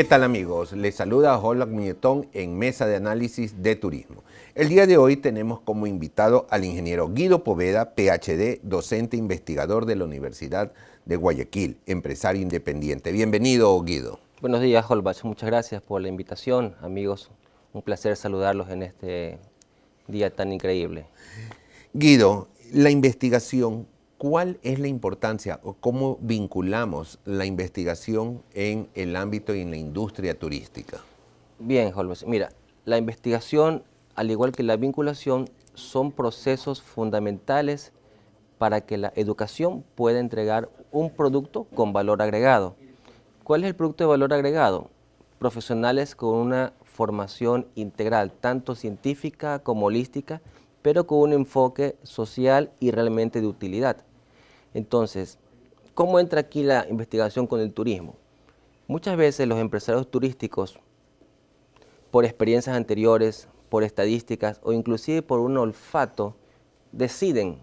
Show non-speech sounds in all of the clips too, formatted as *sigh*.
¿Qué tal amigos? Les saluda Holbach Muñetón en Mesa de Análisis de Turismo. El día de hoy tenemos como invitado al ingeniero Guido Poveda, PhD, docente investigador de la Universidad de Guayaquil, empresario independiente. Bienvenido Guido. Buenos días Holbach, muchas gracias por la invitación. Amigos, un placer saludarlos en este día tan increíble. Guido, la investigación ¿Cuál es la importancia o cómo vinculamos la investigación en el ámbito y en la industria turística? Bien, Holmes. Mira, la investigación, al igual que la vinculación, son procesos fundamentales para que la educación pueda entregar un producto con valor agregado. ¿Cuál es el producto de valor agregado? Profesionales con una formación integral, tanto científica como holística, pero con un enfoque social y realmente de utilidad. Entonces, ¿cómo entra aquí la investigación con el turismo? Muchas veces los empresarios turísticos, por experiencias anteriores, por estadísticas o inclusive por un olfato, deciden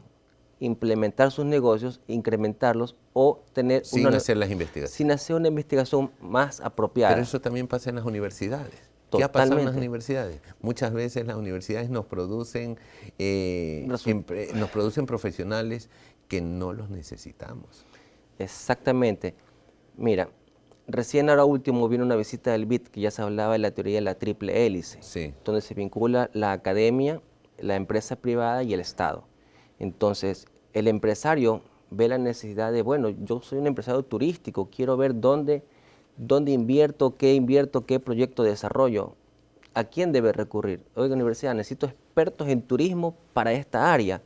implementar sus negocios, incrementarlos o tener sin hacer las investigaciones. Sin hacer una investigación más apropiada. Pero eso también pasa en las universidades. Totalmente. ¿Qué ha pasado en las universidades? Muchas veces las universidades nos producen, eh, nos producen profesionales que no los necesitamos. Exactamente. Mira, recién ahora último vino una visita del BIT que ya se hablaba de la teoría de la triple hélice, donde se vincula la academia, la empresa privada y el Estado. Entonces, el empresario ve la necesidad de, bueno, yo soy un empresario turístico, quiero ver dónde, dónde invierto, qué invierto, qué proyecto de desarrollo, a quién debe recurrir. Oiga, universidad, necesito expertos en turismo para esta área.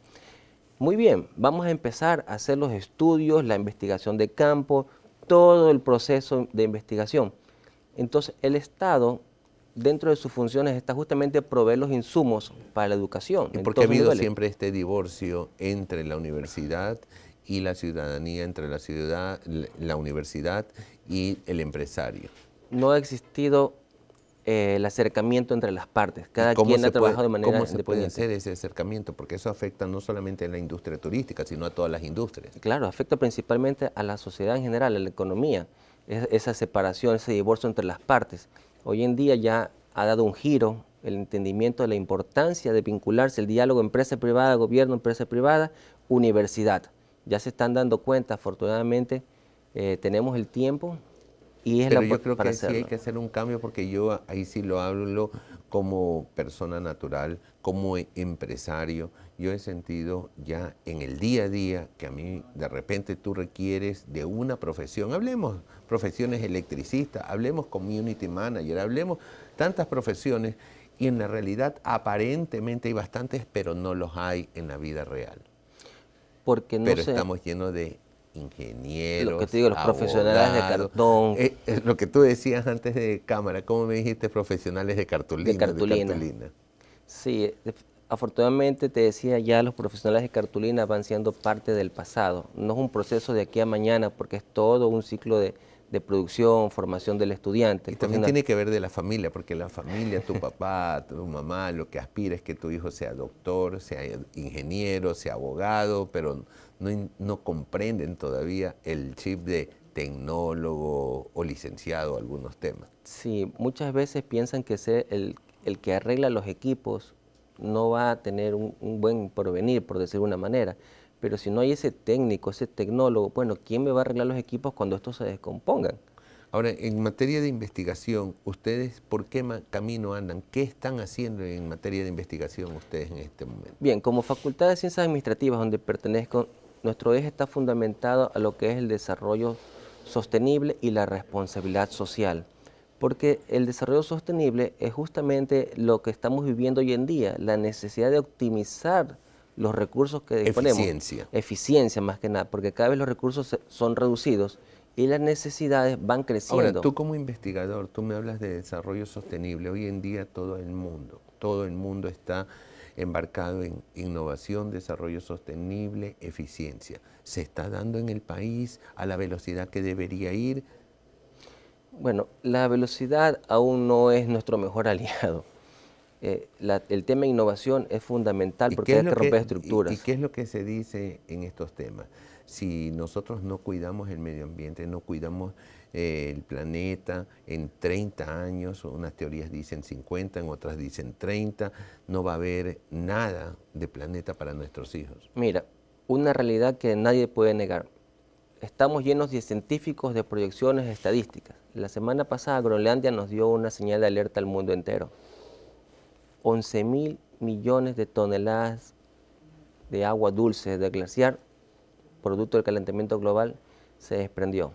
Muy bien, vamos a empezar a hacer los estudios, la investigación de campo, todo el proceso de investigación. Entonces, el Estado, dentro de sus funciones, está justamente proveer los insumos para la educación. ¿Y por qué ha habido siempre este divorcio entre la universidad y la ciudadanía, entre la ciudad, la universidad y el empresario? No ha existido eh, el acercamiento entre las partes. Cada quien ha trabajado de manera ¿Cómo se puede hacer ese acercamiento? Porque eso afecta no solamente a la industria turística, sino a todas las industrias. Claro, afecta principalmente a la sociedad en general, a la economía, esa separación, ese divorcio entre las partes. Hoy en día ya ha dado un giro el entendimiento de la importancia de vincularse el diálogo empresa privada, gobierno, empresa privada, universidad. Ya se están dando cuenta, afortunadamente eh, tenemos el tiempo, pero yo creo que sí hay que hacer un cambio porque yo ahí sí lo hablo como persona natural, como empresario. Yo he sentido ya en el día a día que a mí de repente tú requieres de una profesión. Hablemos profesiones electricistas, hablemos community manager, hablemos tantas profesiones y en la realidad aparentemente hay bastantes, pero no los hay en la vida real. Porque no pero estamos llenos de ingenieros. Lo que te digo, los profesionales de cartón. Eh, eh, lo que tú decías antes de cámara, ¿cómo me dijiste profesionales de cartulina? De cartulina. Sí, afortunadamente te decía ya los profesionales de cartulina van siendo parte del pasado. No es un proceso de aquí a mañana porque es todo un ciclo de, de producción, formación del estudiante. Y también tiene que ver de la familia, porque la familia, tu *laughs* papá, tu mamá, lo que aspira es que tu hijo sea doctor, sea ingeniero, sea abogado, pero no, comprenden todavía el chip de tecnólogo o licenciado algunos temas. Sí, muchas veces piensan que ser el, el que arregla los equipos no va a tener un, buen porvenir, por decir una manera. Pero si no hay ese técnico, ese tecnólogo, bueno, ¿quién me va a arreglar los equipos cuando estos se descompongan? Ahora, en materia de investigación, ¿ustedes por qué camino andan? ¿Qué están haciendo en materia de investigación ustedes en este momento? Bien, como Facultad de Ciencias Administrativas, donde pertenezco, nuestro eje está fundamentado a lo que es el desarrollo sostenible y la responsabilidad social, porque el desarrollo sostenible es justamente lo que estamos viviendo hoy en día, la necesidad de optimizar los recursos que disponemos. Eficiencia. Eficiencia más que nada, porque cada vez los recursos son reducidos y las necesidades van creciendo. Ahora, tú como investigador, tú me hablas de desarrollo sostenible. Hoy en día todo el mundo, todo el mundo está embarcado en innovación, desarrollo sostenible, eficiencia. ¿Se está dando en el país a la velocidad que debería ir? Bueno, la velocidad aún no es nuestro mejor *laughs* aliado. Eh, el tema innovación es fundamental porque es hay que romper estructuras. ¿Y qué es lo que se dice en estos temas? Si nosotros no cuidamos el medio ambiente, no cuidamos eh, el planeta en 30 años, unas teorías dicen 50, en otras dicen 30, no va a haber nada de planeta para nuestros hijos. Mira, una realidad que nadie puede negar. Estamos llenos de científicos, de proyecciones estadísticas. La semana pasada Groenlandia nos dio una señal de alerta al mundo entero. 11 mil millones de toneladas de agua dulce de glaciar, producto del calentamiento global, se desprendió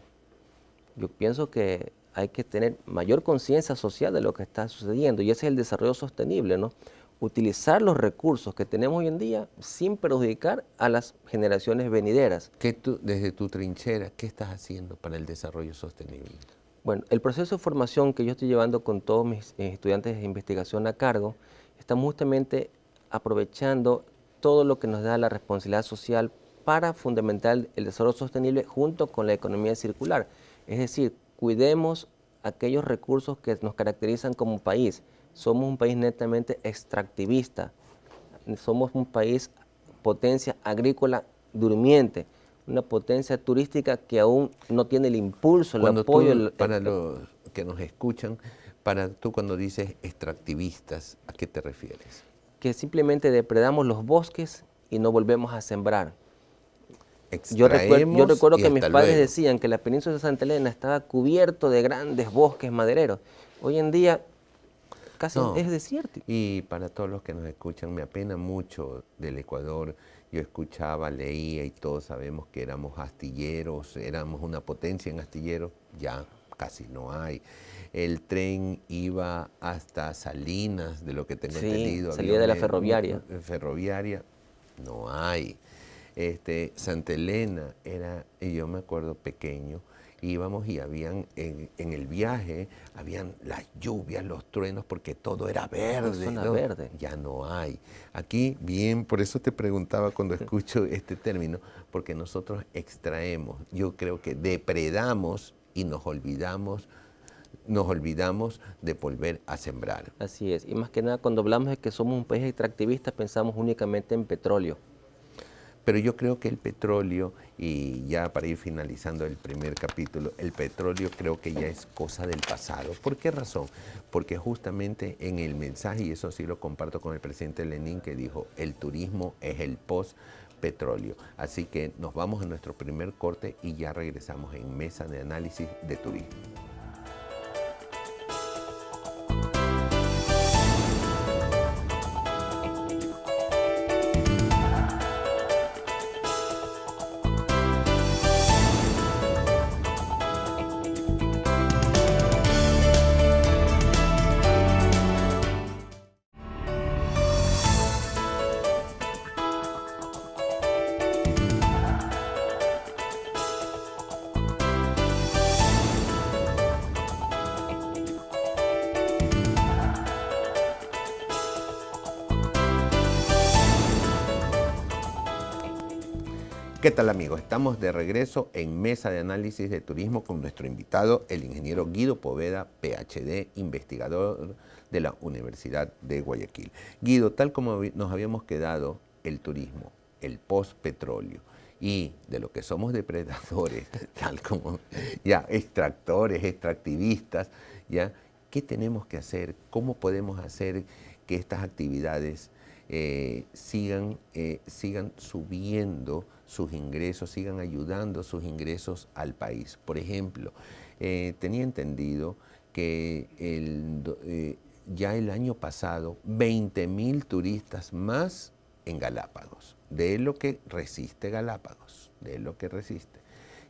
yo pienso que hay que tener mayor conciencia social de lo que está sucediendo y ese es el desarrollo sostenible, ¿no? Utilizar los recursos que tenemos hoy en día sin perjudicar a las generaciones venideras. desde tu trinchera, ¿qué estás haciendo para el desarrollo sostenible? Bueno, el proceso de formación que yo estoy llevando con todos mis estudiantes de investigación a cargo, estamos justamente aprovechando todo lo que nos da la responsabilidad social para fundamentar el desarrollo sostenible junto con la economía circular. Es decir, cuidemos aquellos recursos que nos caracterizan como país. Somos un país netamente extractivista, somos un país potencia agrícola durmiente, una potencia turística que aún no tiene el impulso, el apoyo. para los que nos escuchan, para tú cuando dices extractivistas, ¿a qué te refieres? Que simplemente depredamos los bosques y no volvemos a sembrar. Yo recuerdo, que mis padres decían que la península de Santa Elena estaba cubierto de grandes bosques madereros. Hoy en día casi es desierto. Y para todos los que nos escuchan, me apena mucho del Ecuador. Yo escuchaba, leía y todos sabemos que éramos astilleros, éramos una potencia en astilleros. Ya casi no hay. El tren iba hasta Salinas, de lo que tengo sí, Salía de la e-, ferroviaria. Eh, ferroviaria, no hay. Este, Santa Elena era, yo me acuerdo pequeño, íbamos y habían en, el viaje, habían las lluvias, los truenos, porque todo era verde. verde. Ya no hay. Aquí, bien, por eso te preguntaba cuando *laughs* escucho este término, porque nosotros extraemos, yo creo que depredamos y nos olvidamos nos olvidamos de volver a sembrar. Así es, y más que nada cuando hablamos de que somos un país extractivista pensamos únicamente en petróleo, pero yo creo que el petróleo, y ya para ir finalizando el primer capítulo, el petróleo creo que ya es cosa del pasado. ¿Por qué razón? Porque justamente en el mensaje, y eso sí lo comparto con el presidente Lenin, que dijo, el turismo es el post petróleo. Así que nos vamos a nuestro primer corte y ya regresamos en mesa de análisis de turismo. ¿Qué tal amigos? Estamos de regreso en Mesa de Análisis de Turismo con nuestro invitado, el ingeniero Guido Poveda, PhD, investigador de la Universidad de Guayaquil. Guido, tal como nos habíamos quedado, el turismo, el postpetróleo y de lo que somos depredadores, *laughs* tal como ya extractores, extractivistas, ya, ¿qué tenemos que hacer? ¿Cómo podemos hacer que estas actividades eh, eh, sigan subiendo? sus ingresos, sigan ayudando sus ingresos al país. Por ejemplo, eh, tenía entendido que eh, ya el año pasado 20 mil turistas más en Galápagos, de lo que resiste Galápagos, de lo que resiste.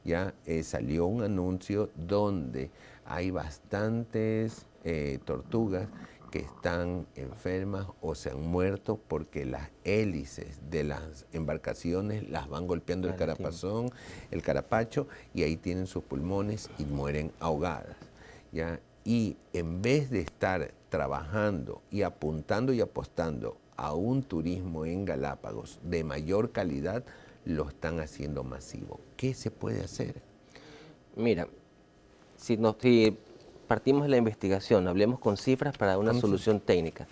Ya eh, salió un anuncio donde hay bastantes tortugas que están enfermas o se han muerto porque las hélices de las embarcaciones las van golpeando el carapazón, el carapacho, y ahí tienen sus pulmones y mueren ahogadas. ¿ya? Y en vez de estar trabajando y apuntando y apostando a un turismo en Galápagos de mayor calidad, lo están haciendo masivo. ¿Qué se puede hacer? Mira, si, no estoy partimos de la investigación, hablemos con cifras para una solución técnica.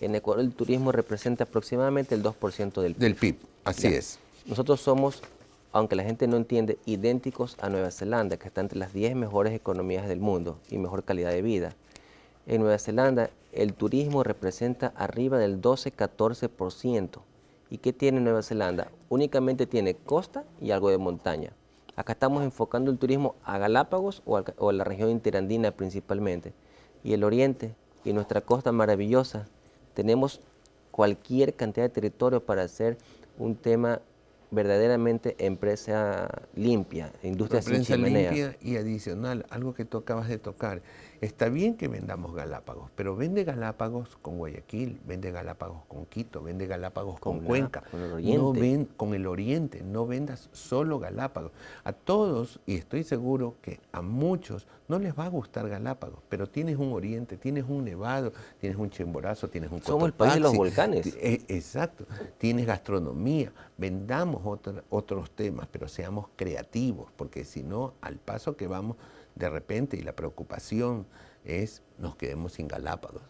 En Ecuador el turismo representa aproximadamente el 2% del PIB. Del PIB, así es. Nosotros somos, aunque la gente no entiende, idénticos a Nueva Zelanda, que está entre las 10 mejores economías del mundo y mejor calidad de vida. En Nueva Zelanda el turismo representa arriba del 12-14%. ¿Y qué tiene Nueva Zelanda? Únicamente tiene costa y algo de montaña. Acá estamos enfocando el turismo a Galápagos o a, la región interandina principalmente. Y el oriente y nuestra costa maravillosa. Tenemos cualquier cantidad de territorio para hacer un tema verdaderamente empresa limpia, industria sin y adicional, algo que tú acabas de tocar, Está bien que vendamos Galápagos, pero vende Galápagos con Guayaquil, vende Galápagos con Quito, vende Galápagos con, Cuenca, con, No ven, con el Oriente, no vendas solo Galápagos. A todos, y estoy seguro que a muchos no les va a gustar Galápagos, pero tienes un Oriente, tienes un Nevado, tienes un Chimborazo, tienes un Somos el país de los volcanes. Eh, exacto, tienes gastronomía, vendamos otros temas, pero seamos creativos, porque si no, al paso que vamos de repente y la preocupación es nos quedemos sin Galápagos.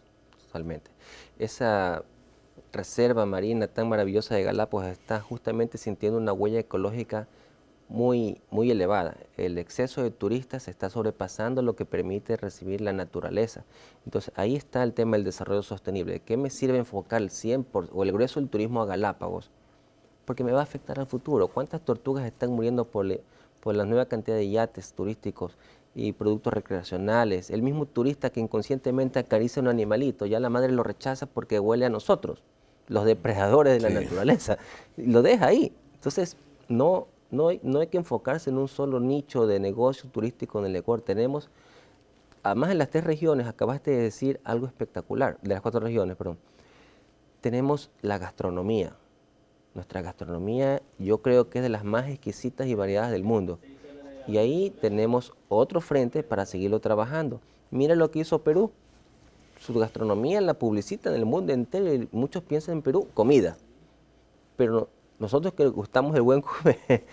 Totalmente. Esa reserva marina tan maravillosa de Galápagos está justamente sintiendo una huella ecológica muy, muy elevada. El exceso de turistas está sobrepasando lo que permite recibir la naturaleza. Entonces ahí está el tema del desarrollo sostenible. qué me sirve enfocar el 100% o el grueso del turismo a Galápagos? Porque me va a afectar al futuro. ¿Cuántas tortugas están muriendo por, por la nueva cantidad de yates turísticos y productos recreacionales. El mismo turista que inconscientemente acaricia un animalito, ya la madre lo rechaza porque huele a nosotros, los depredadores de la naturaleza. Lo deja ahí. Entonces, no, no, hay, no hay que enfocarse en un solo nicho de negocio turístico en el Ecuador. Tenemos, además en las tres regiones, acabaste de decir algo espectacular, de las cuatro regiones, perdón. Tenemos la gastronomía. Nuestra gastronomía yo creo que es de las más exquisitas y variadas del mundo. Y ahí tenemos otro frente para seguirlo trabajando. Mira lo que hizo Perú. Su gastronomía la publicita en el mundo entero y muchos piensan en Perú, comida. Pero nosotros que gustamos el buen comer,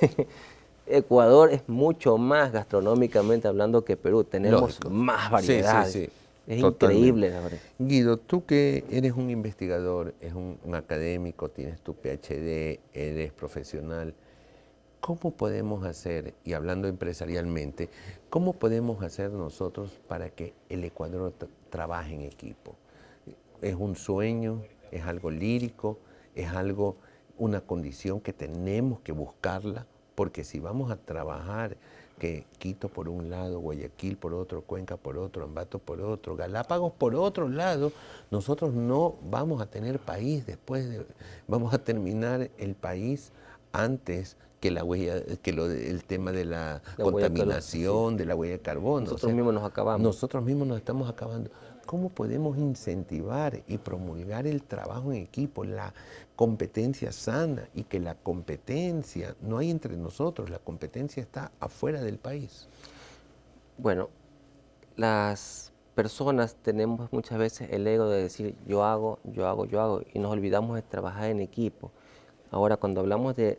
*laughs* Ecuador es mucho más gastronómicamente hablando que Perú. Tenemos más variedades. Es increíble, la verdad. Guido, tú que eres un investigador, es un académico, tienes tu PhD, eres profesional ¿Cómo podemos hacer, y hablando empresarialmente, cómo podemos hacer nosotros para que el Ecuador trabaje en equipo? Es un sueño, es algo lírico, es algo, una condición que tenemos que buscarla, porque si vamos a trabajar que Quito por un lado, Guayaquil por otro, Cuenca por otro, Ambato por otro, Galápagos por otro lado, nosotros no vamos a tener país después, de, vamos a terminar el país antes que la huella, que lo, el tema de la, contaminación, de, la huella de carbono. Nosotros mismos nos acabamos. Nosotros mismos nos estamos acabando. ¿Cómo podemos incentivar y promulgar el trabajo en equipo, la competencia sana y que la competencia no hay entre nosotros, la competencia está afuera del país? Bueno, las personas tenemos muchas veces el ego de decir yo hago, yo hago, yo hago y nos olvidamos de trabajar en equipo. Ahora, cuando hablamos de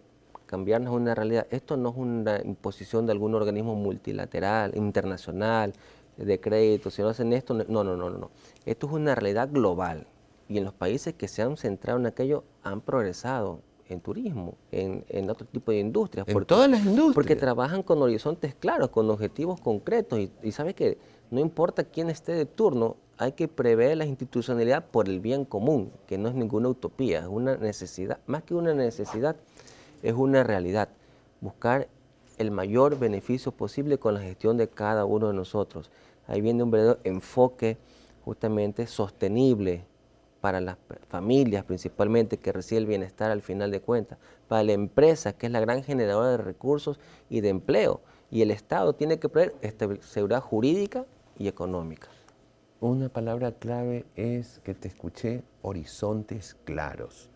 cambiarnos una realidad. Esto no es una imposición de algún organismo multilateral, internacional, de crédito, si no hacen esto, no, no, no, no. Esto es una realidad global y en los países que se han centrado en aquello han progresado en turismo, en, otro tipo de industrias. En todas las industrias. Porque trabajan con horizontes claros, con objetivos concretos y, y sabes que no importa quién esté de turno, hay que prever la institucionalidad por el bien común, que no es ninguna utopía, es una necesidad, más que una necesidad, es una realidad. Buscar el mayor beneficio posible con la gestión de cada uno de nosotros. Ahí viene un verdadero enfoque justamente sostenible para las familias principalmente que recibe el bienestar al final de cuentas, para la empresa que es la gran generadora de recursos y de empleo. Y el Estado tiene que proveer seguridad jurídica y económica. Una palabra clave es que te escuché horizontes claros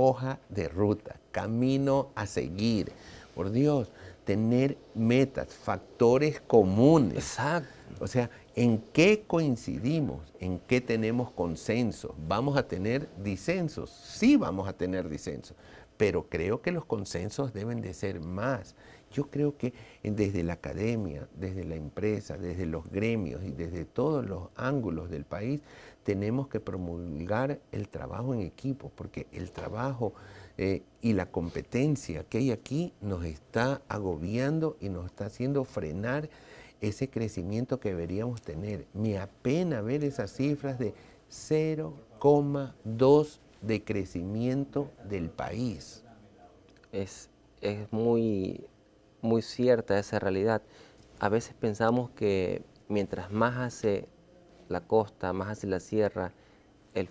hoja de ruta, camino a seguir. Por Dios, tener metas, factores comunes. Exacto. O sea, ¿en qué coincidimos? ¿En qué tenemos consenso? ¿Vamos a tener disensos? Sí vamos a tener disensos, pero creo que los consensos deben de ser más. Yo creo que desde la academia, desde la empresa, desde los gremios y desde todos los ángulos del país tenemos que promulgar el trabajo en equipo, porque el trabajo eh, y la competencia que hay aquí nos está agobiando y nos está haciendo frenar ese crecimiento que deberíamos tener. Me apena ver esas cifras de 0,2 de crecimiento del país. Es, muy, muy cierta esa realidad. A veces pensamos que mientras más hace la costa, más hacia la sierra, el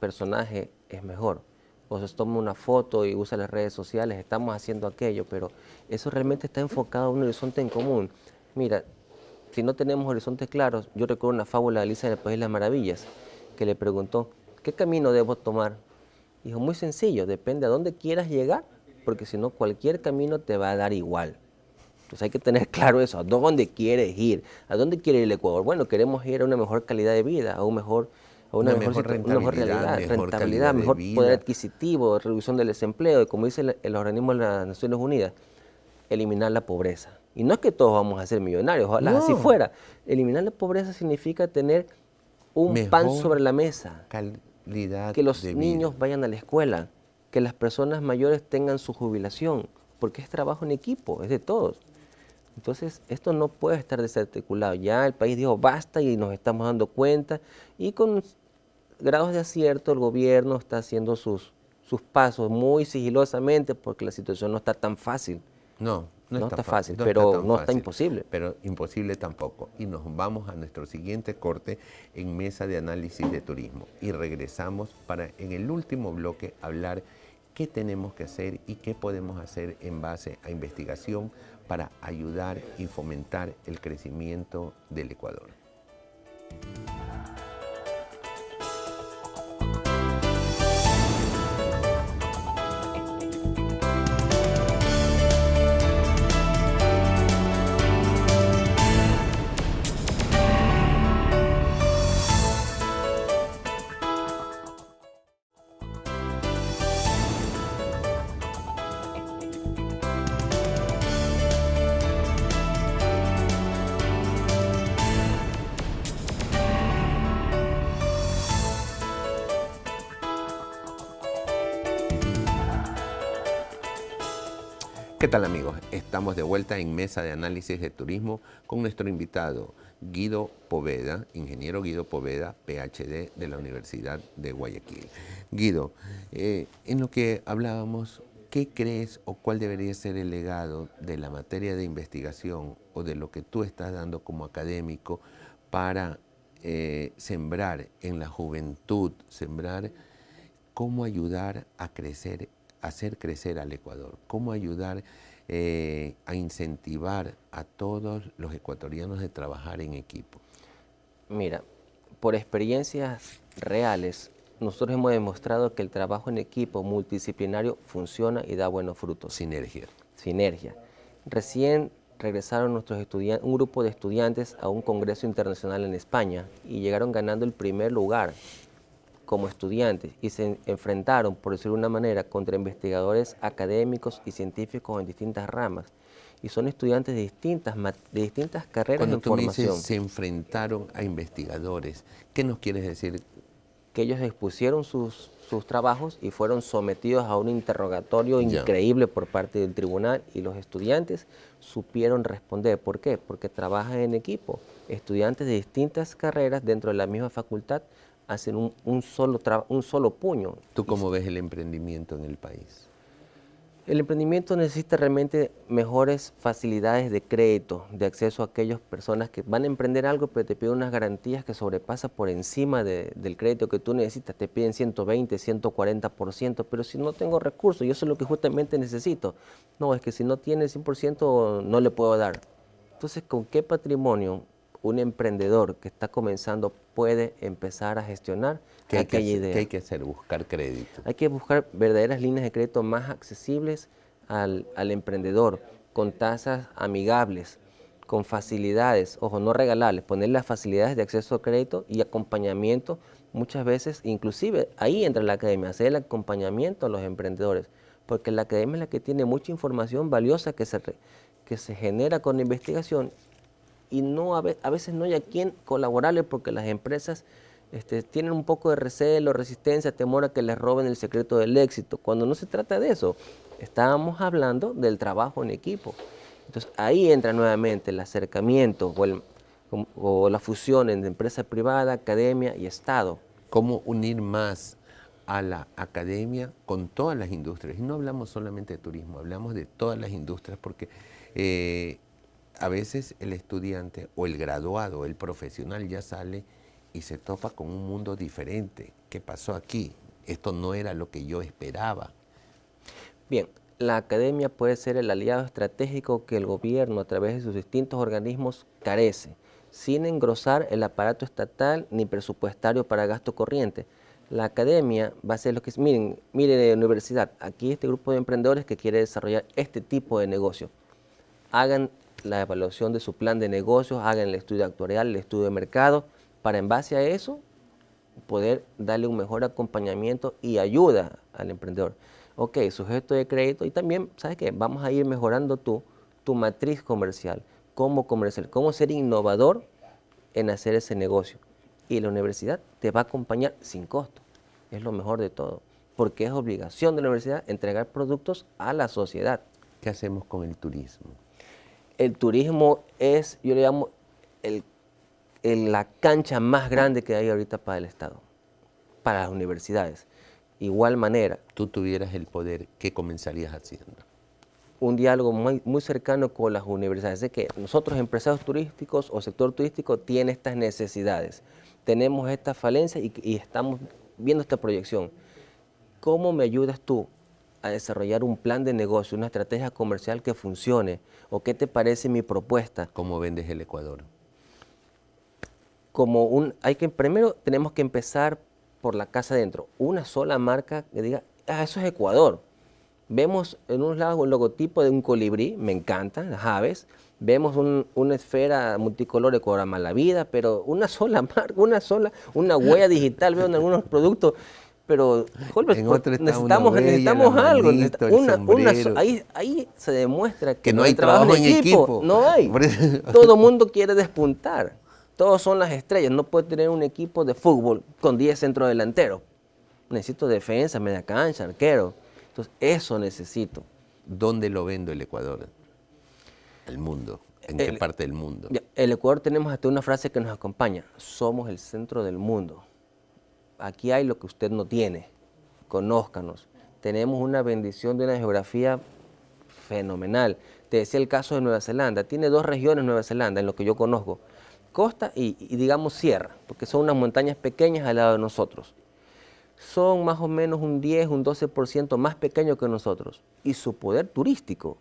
personaje es mejor. O se toma una foto y usa las redes sociales, estamos haciendo aquello, pero eso realmente está enfocado a un horizonte en común. Mira, si no tenemos horizontes claros, yo recuerdo una fábula de Alicia en País de las Maravillas, que le preguntó, ¿qué camino debo tomar? Dijo, muy sencillo, depende a dónde quieras llegar, porque si no, cualquier camino te va a dar igual. Entonces hay que tener *laughs* claro eso, a dónde quieres ir, a dónde quiere ir el Ecuador. Bueno, queremos ir a una mejor calidad de vida, a un mejor a una, mejor, rentabilidad, mejor, realidad, mejor, rentabilidad, mejor poder adquisitivo, reducción del desempleo, y como dice el, organismo de las Naciones Unidas, eliminar la pobreza. Y no es que todos vamos a ser millonarios, ojalá así fuera. Eliminar la pobreza significa tener un pan sobre la mesa, calidad que los niños vayan a la escuela, que las personas mayores tengan su jubilación, porque es trabajo en equipo, es de todos. Entonces, esto no puede estar desarticulado. Ya el país dijo basta y nos estamos dando cuenta y con grados de acierto el gobierno está haciendo sus, sus pasos muy sigilosamente porque la situación no está tan fácil. No, no, está, fácil, pero no está imposible. Pero imposible tampoco. Y nos vamos a nuestro siguiente corte en Mesa de Análisis de Turismo. Y regresamos para en el último bloque hablar qué tenemos que hacer y qué podemos hacer en base a investigación para ayudar y fomentar el crecimiento del Ecuador. ¿Qué tal amigos? Estamos de vuelta en Mesa de Análisis de Turismo con nuestro invitado Guido Poveda, ingeniero Guido Poveda, PhD de la Universidad de Guayaquil. Guido, eh, en lo que hablábamos, ¿qué crees o cuál debería ser el legado de la materia de investigación o de lo que tú estás dando como académico para eh, sembrar en la juventud, sembrar cómo ayudar a crecer hacer crecer al Ecuador, cómo ayudar eh, a incentivar a todos los ecuatorianos de trabajar en equipo. Mira, por experiencias reales, nosotros hemos demostrado que el trabajo en equipo multidisciplinario funciona y da buenos frutos. Sinergia. Sinergia. Recién regresaron nuestros un grupo de estudiantes a un congreso internacional en España y llegaron ganando el primer lugar como estudiantes y se enfrentaron, por decirlo de una manera, contra investigadores académicos y científicos en distintas ramas. Y son estudiantes de distintas, de distintas carreras Cuando tú dices, se enfrentaron a investigadores. ¿Qué nos quieres decir? Que ellos expusieron sus, sus trabajos y fueron sometidos a un interrogatorio increíble por parte del tribunal y los estudiantes supieron responder. ¿Por qué? Porque trabajan en equipo. Estudiantes de distintas carreras dentro de la misma facultad hacen un, un solo, un solo puño. ¿Tú cómo ves el emprendimiento en el país? El emprendimiento necesita realmente mejores facilidades de crédito, de acceso a aquellas personas que van a emprender algo, pero te piden unas garantías que sobrepasan por encima del crédito que tú necesitas. Te piden 120, 140%, pero si no tengo recursos, yo eso es lo que justamente necesito. No, es que si no tiene 100%, no le puedo dar. Entonces, ¿con qué patrimonio un emprendedor que está comenzando puede empezar a gestionar aquella que, idea. hay que hacer? Buscar crédito. Hay que buscar verdaderas líneas de crédito más accesibles al, emprendedor, con tasas amigables, con facilidades, ojo, no regalables, poner las facilidades de acceso a crédito y acompañamiento muchas veces, inclusive ahí entra la academia, hacer el acompañamiento a los emprendedores, porque la academia es la que tiene mucha información valiosa que se, que se genera con la investigación y no a, veces no hay a quién colaborarle porque las empresas este, tienen un poco de recelo, resistencia, temor a que les roben el secreto del éxito. Cuando no se trata de eso, estábamos hablando del trabajo en equipo. Entonces ahí entra nuevamente el acercamiento o, o la fusión entre empresa privada, academia y Estado. ¿Cómo unir más a la academia con todas las industrias? Y no hablamos solamente de turismo, hablamos de todas las industrias porque eh, a veces el estudiante o el graduado, el profesional ya sale y se topa con un mundo diferente. ¿Qué pasó aquí? Esto no era lo que yo esperaba. Bien, la academia puede ser el aliado estratégico que el gobierno a través de sus distintos organismos carece, sin engrosar el aparato estatal ni presupuestario para gasto corriente. La academia va a ser lo que es, miren, miren eh, universidad, aquí este grupo de emprendedores que quiere desarrollar este tipo de negocio. Hagan la evaluación de su plan de negocios, hagan el estudio actuarial, el estudio de mercado, para en base a eso poder darle un mejor acompañamiento y ayuda al emprendedor. Ok, sujeto de crédito y también, ¿sabes qué? Vamos a ir mejorando tu, tu matriz comercial, cómo comercial, cómo ser innovador en hacer ese negocio. Y la universidad te va a acompañar sin costo, es lo mejor de todo, porque es obligación de la universidad entregar productos a la sociedad. ¿Qué hacemos con el turismo? el turismo es, yo le llamo, el, la cancha más grande que hay ahorita para el Estado, para las universidades. Igual manera. Tú tuvieras el poder, ¿qué comenzarías haciendo? Un diálogo muy, muy cercano con las universidades. de que nosotros, empresarios turísticos o sector turístico, tiene estas necesidades. Tenemos esta falencia y estamos viendo esta proyección. ¿Cómo me ayudas tú desarrollar un plan de negocio, una estrategia comercial que funcione? ¿O qué te parece mi propuesta? ¿Cómo vendes el Ecuador? Como un, hay que, primero tenemos que empezar por la casa adentro. Una sola marca que diga, ah, eso es Ecuador. Vemos en unos lados un logotipo de un colibrí, me encantan las aves. Vemos una esfera multicolor de Ecuador la vida, pero una sola *laughs* marca, una sola, una huella digital, veo en algunos productos pero necesitamos, necesitamos algo. ahí, ahí se demuestra que, no, hay trabajo, en equipo, No hay. *laughs* Todo el mundo quiere despuntar. Todos son las estrellas. No puede tener un equipo de fútbol con 10 centrodelanteros. Necesito defensa, media cancha, arquero. Entonces, eso necesito. ¿Dónde lo vendo el Ecuador? El mundo. ¿En qué parte del mundo? El Ecuador tenemos hasta una frase que nos acompaña. Somos el centro del mundo aquí hay lo que usted no tiene, conózcanos. Tenemos una bendición de una geografía fenomenal. Te decía el caso de Nueva Zelanda, tiene dos regiones Nueva Zelanda, en lo que yo conozco, costa y, digamos sierra, porque son unas montañas pequeñas al lado de nosotros. Son más o menos un 10, un 12% más pequeños que nosotros. Y su poder turístico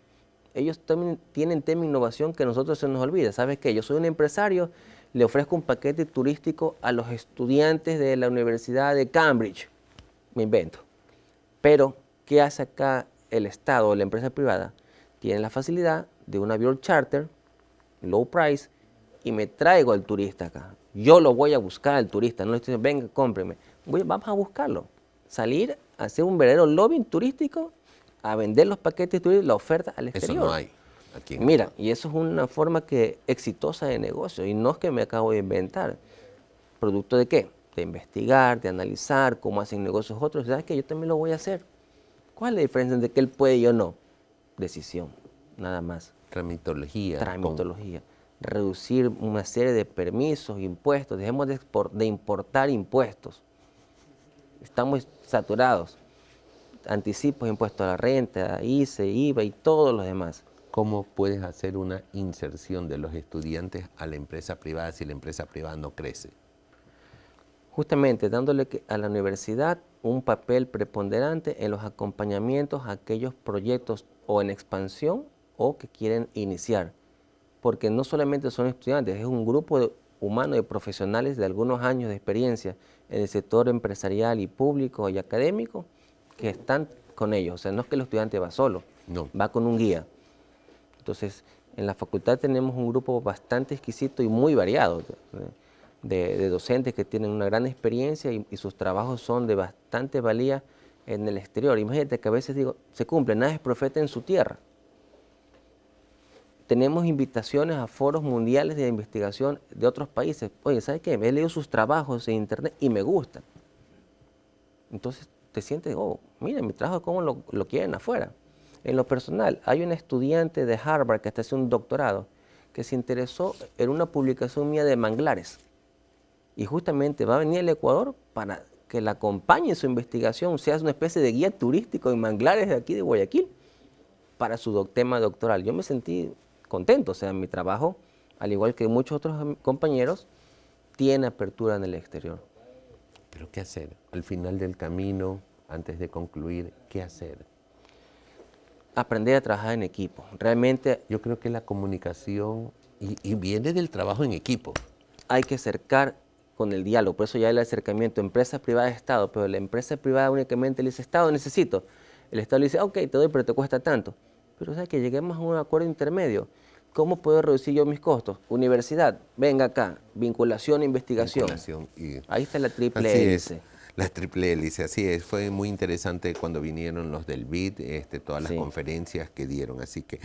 ellos también tienen tema e innovación que nosotros se nos olvida. ¿Sabes qué? Yo soy un empresario le ofrezco un paquete turístico a los estudiantes de la Universidad de Cambridge. Me invento. Pero, ¿qué hace acá el Estado o la empresa privada? Tiene la facilidad de un avión charter, low price, y me traigo al turista acá. Yo lo voy a buscar al turista, no le estoy diciendo, venga, cómpreme. vamos a buscarlo. Salir, a hacer un verdadero lobbying turístico, a vender los paquetes turísticos, la oferta al exterior. Eso no hay. Mira, y eso es una forma que exitosa de negocio y no es que me acabo de inventar. ¿Producto de qué? De investigar, de analizar cómo hacen negocios otros. ¿Sabes que Yo también lo voy a hacer. ¿Cuál es la diferencia entre que él puede y yo no? Decisión, nada más. Tramitología. Tramitología. Reducir una serie de permisos, impuestos. Dejemos de, importar impuestos. Estamos saturados anticipos, impuestos a la renta, ICE, IVA y todos los demás cómo puedes hacer una inserción de los estudiantes a la empresa privada si la empresa privada no crece? Justamente dándole a la universidad un papel preponderante en los acompañamientos a aquellos proyectos o en expansión o que quieren iniciar. Porque no solamente son estudiantes, es un grupo de, humano de profesionales de algunos años de experiencia en el sector empresarial y público y académico que están con ellos. O sea, no es que el estudiante va solo, va con un guía. Entonces, en la facultad tenemos un grupo bastante exquisito y muy variado de, docentes que tienen una gran experiencia y, sus trabajos son de bastante valía en el exterior. Imagínate que a veces digo, se cumple, nadie es profeta en su tierra. Tenemos invitaciones a foros mundiales de investigación de otros países. Oye, ¿sabes qué? He leído sus trabajos en internet y me gustan. Entonces te sientes, oh, mira, mi trabajo, ¿cómo lo quieren afuera? En lo personal, hay un estudiante de Harvard que está haciendo un doctorado que se interesó en una publicación mía de manglares. Y justamente va a venir al Ecuador para que la acompañe en su investigación, sea una especie de guía turístico en manglares de aquí de Guayaquil para su tema doctoral. Yo me sentí contento, o sea, mi trabajo, al igual que muchos otros compañeros, tiene apertura en el exterior. Pero ¿qué hacer? Al final del camino, antes de concluir, ¿qué hacer? aprender a trabajar en equipo. Realmente... Yo creo que la comunicación y, viene del trabajo en equipo. Hay que acercar con el diálogo, por eso ya el acercamiento empresa privada-estado, pero la empresa privada únicamente le dice, Estado, necesito. El Estado le dice, ok, te doy, pero te cuesta tanto. Pero o sea, que lleguemos a un acuerdo intermedio. ¿Cómo puedo reducir yo mis costos? Universidad, venga acá, vinculación, e investigación. Ahí está la triple e, S. La triple hélice, así es. Fue muy interesante cuando vinieron los del BID, este, todas las conferencias que dieron. Así que,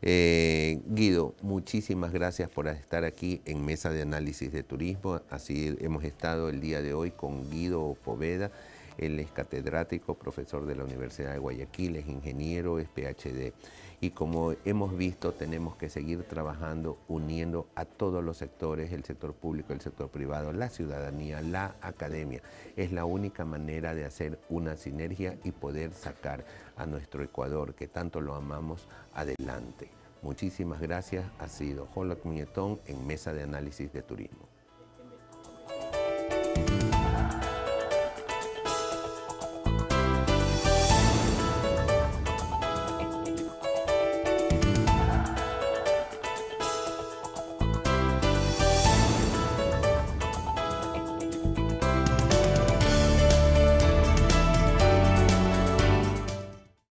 eh, Guido, muchísimas gracias por estar aquí en Mesa de Análisis de Turismo. Así hemos estado el día de hoy con Guido Poveda. Él es catedrático, profesor de la Universidad de Guayaquil, es ingeniero, es PhD. Y como hemos visto, tenemos que seguir trabajando uniendo a todos los sectores, el sector público, el sector privado, la ciudadanía, la academia. Es la única manera de hacer una sinergia y poder sacar a nuestro Ecuador, que tanto lo amamos, adelante. Muchísimas gracias. Ha sido Jolac Muñetón en Mesa de Análisis de Turismo.